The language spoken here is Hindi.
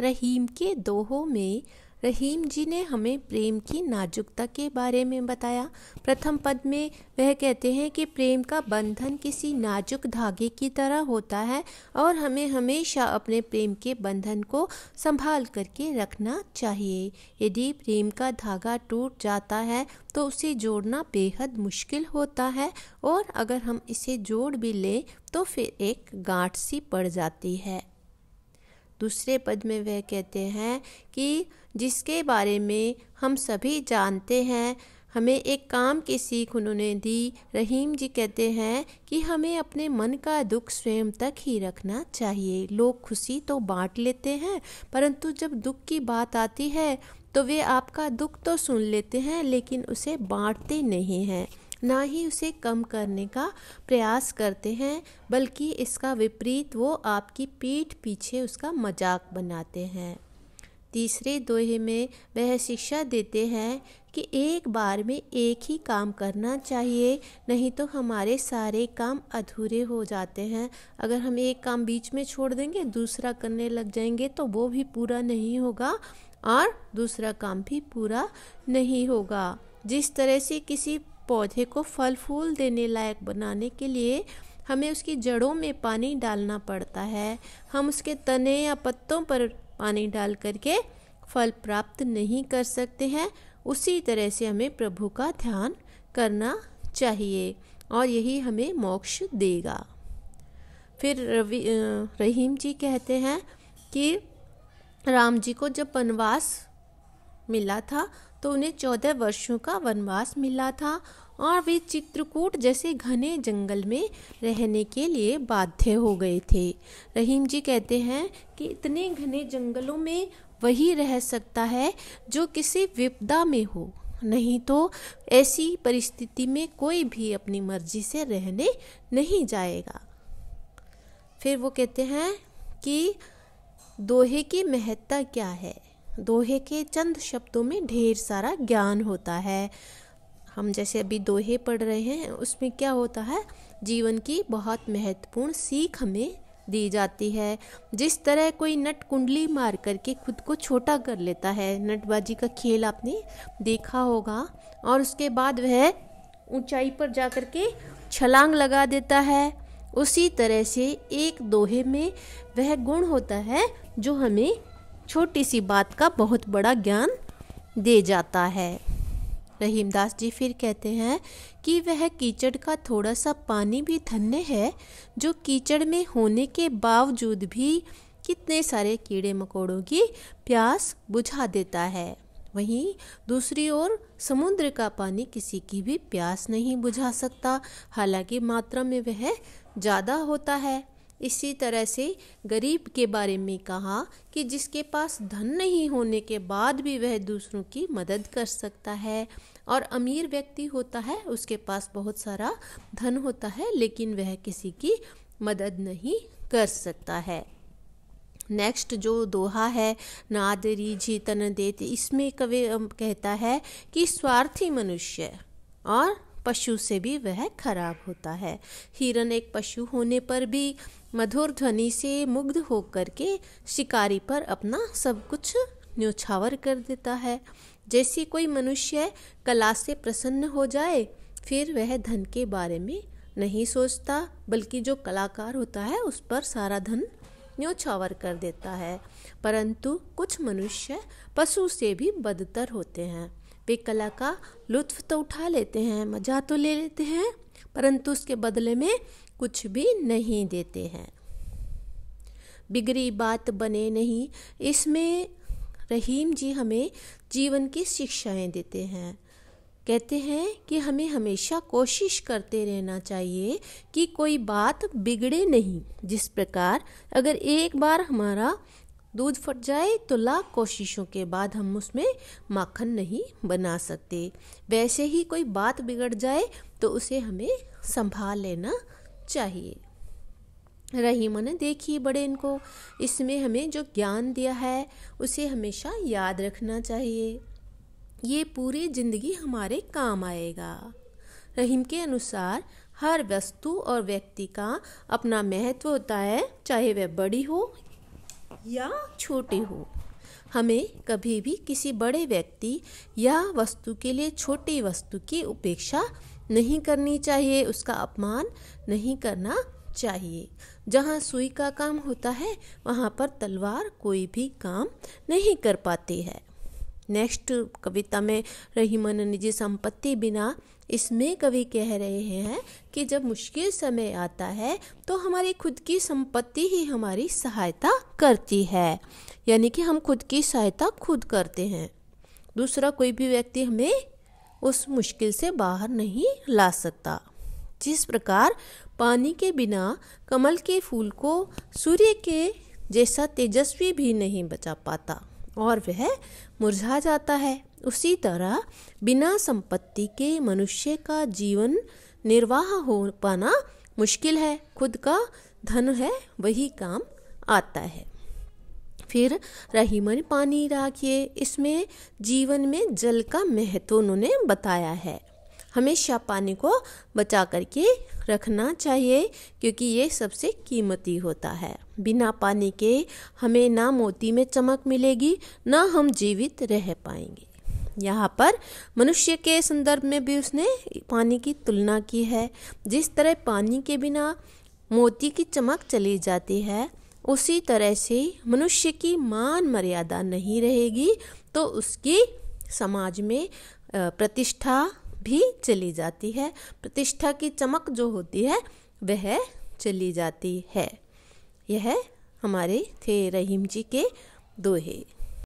रहीम के दोहों में रहीम जी ने हमें प्रेम की नाजुकता के बारे में बताया प्रथम पद में वह कहते हैं कि प्रेम का बंधन किसी नाजुक धागे की तरह होता है और हमें हमेशा अपने प्रेम के बंधन को संभाल करके रखना चाहिए यदि प्रेम का धागा टूट जाता है तो उसे जोड़ना बेहद मुश्किल होता है और अगर हम इसे जोड़ भी लें तो फिर एक गांठ सी पड़ जाती है दूसरे पद में वह कहते हैं कि जिसके बारे में हम सभी जानते हैं हमें एक काम की सीख उन्होंने दी रहीम जी कहते हैं कि हमें अपने मन का दुख स्वयं तक ही रखना चाहिए लोग खुशी तो बांट लेते हैं परंतु जब दुख की बात आती है तो वे आपका दुख तो सुन लेते हैं लेकिन उसे बांटते नहीं हैं ना ही उसे कम करने का प्रयास करते हैं बल्कि इसका विपरीत वो आपकी पीठ पीछे उसका मजाक बनाते हैं तीसरे दोहे में वह शिक्षा देते हैं कि एक बार में एक ही काम करना चाहिए नहीं तो हमारे सारे काम अधूरे हो जाते हैं अगर हम एक काम बीच में छोड़ देंगे दूसरा करने लग जाएंगे तो वो भी पूरा नहीं होगा और दूसरा काम भी पूरा नहीं होगा जिस तरह से किसी पौधे को फल फूल देने लायक बनाने के लिए हमें उसकी जड़ों में पानी डालना पड़ता है हम उसके तने या पत्तों पर पानी डाल करके फल प्राप्त नहीं कर सकते हैं उसी तरह से हमें प्रभु का ध्यान करना चाहिए और यही हमें मोक्ष देगा फिर रवि रहीम जी कहते हैं कि राम जी को जब वनवास मिला था तो उन्हें चौदह वर्षों का वनवास मिला था और वे चित्रकूट जैसे घने जंगल में रहने के लिए बाध्य हो गए थे रहीम जी कहते हैं कि इतने घने जंगलों में वही रह सकता है जो किसी विपदा में हो नहीं तो ऐसी परिस्थिति में कोई भी अपनी मर्जी से रहने नहीं जाएगा फिर वो कहते हैं कि दोहे की महत्ता क्या है दोहे के चंद शब्दों में ढेर सारा ज्ञान होता है हम जैसे अभी दोहे पढ़ रहे हैं उसमें क्या होता है जीवन की बहुत महत्वपूर्ण सीख हमें दी जाती है जिस तरह कोई नट कुंडली मार करके खुद को छोटा कर लेता है नटबाजी का खेल आपने देखा होगा और उसके बाद वह ऊंचाई पर जा कर के छलांग लगा देता है उसी तरह से एक दोहे में वह गुण होता है जो हमें छोटी सी बात का बहुत बड़ा ज्ञान दे जाता है रहीमदास जी फिर कहते हैं कि वह कीचड़ का थोड़ा सा पानी भी धन्य है जो कीचड़ में होने के बावजूद भी कितने सारे कीड़े मकोड़ों की प्यास बुझा देता है वहीं दूसरी ओर समुद्र का पानी किसी की भी प्यास नहीं बुझा सकता हालांकि मात्रा में वह ज़्यादा होता है इसी तरह से गरीब के बारे में कहा कि जिसके पास धन नहीं होने के बाद भी वह दूसरों की मदद कर सकता है और अमीर व्यक्ति होता है उसके पास बहुत सारा धन होता है लेकिन वह किसी की मदद नहीं कर सकता है नेक्स्ट जो दोहा है नादरी जीतन देते इसमें कवि कहता है कि स्वार्थी मनुष्य और पशु से भी वह खराब होता है हिरण एक पशु होने पर भी मधुर ध्वनि से मुग्ध होकर के शिकारी पर अपना सब कुछ न्योछावर कर देता है जैसे कोई मनुष्य कला से प्रसन्न हो जाए फिर वह धन के बारे में नहीं सोचता बल्कि जो कलाकार होता है उस पर सारा धन न्योछावर कर देता है परंतु कुछ मनुष्य पशु से भी बदतर होते हैं वे कला का लुत्फ तो उठा लेते हैं मज़ा तो ले लेते हैं परंतु उसके बदले में कुछ भी नहीं देते हैं बिगड़ी बात बने नहीं इसमें रहीम जी हमें जीवन की शिक्षाएं देते हैं कहते हैं कि हमें हमेशा कोशिश करते रहना चाहिए कि कोई बात बिगड़े नहीं जिस प्रकार अगर एक बार हमारा दूध फट जाए तो लाख कोशिशों के बाद हम उसमें माखन नहीं बना सकते वैसे ही कोई बात बिगड़ जाए तो उसे हमें संभाल लेना चाहिए रही मन देखिए बड़े इनको इसमें हमें जो ज्ञान दिया है उसे हमेशा याद रखना चाहिए ये पूरी जिंदगी हमारे काम आएगा रहीम के अनुसार हर वस्तु और व्यक्ति का अपना महत्व होता है चाहे वह बड़ी हो या छोटे हो हमें कभी भी किसी बड़े व्यक्ति या वस्तु के लिए छोटी वस्तु की उपेक्षा नहीं करनी चाहिए उसका अपमान नहीं करना चाहिए जहाँ सुई का काम होता है वहाँ पर तलवार कोई भी काम नहीं कर पाती है नेक्स्ट कविता में रही मन निजी संपत्ति बिना इसमें कवि कह रहे हैं कि जब मुश्किल समय आता है तो हमारी खुद की संपत्ति ही हमारी सहायता करती है यानी कि हम खुद की सहायता खुद करते हैं दूसरा कोई भी व्यक्ति हमें उस मुश्किल से बाहर नहीं ला सकता जिस प्रकार पानी के बिना कमल के फूल को सूर्य के जैसा तेजस्वी भी नहीं बचा पाता और वह मुरझा जाता है उसी तरह बिना संपत्ति के मनुष्य का जीवन निर्वाह हो पाना मुश्किल है खुद का धन है वही काम आता है फिर रहीमन पानी राखिए इसमें जीवन में जल का महत्व उन्होंने बताया है हमेशा पानी को बचा करके रखना चाहिए क्योंकि ये सबसे कीमती होता है बिना पानी के हमें ना मोती में चमक मिलेगी ना हम जीवित रह पाएंगे यहाँ पर मनुष्य के संदर्भ में भी उसने पानी की तुलना की है जिस तरह पानी के बिना मोती की चमक चली जाती है उसी तरह से मनुष्य की मान मर्यादा नहीं रहेगी तो उसकी समाज में प्रतिष्ठा भी चली जाती है प्रतिष्ठा की चमक जो होती है वह चली जाती है यह हमारे थे रहीम जी के दोहे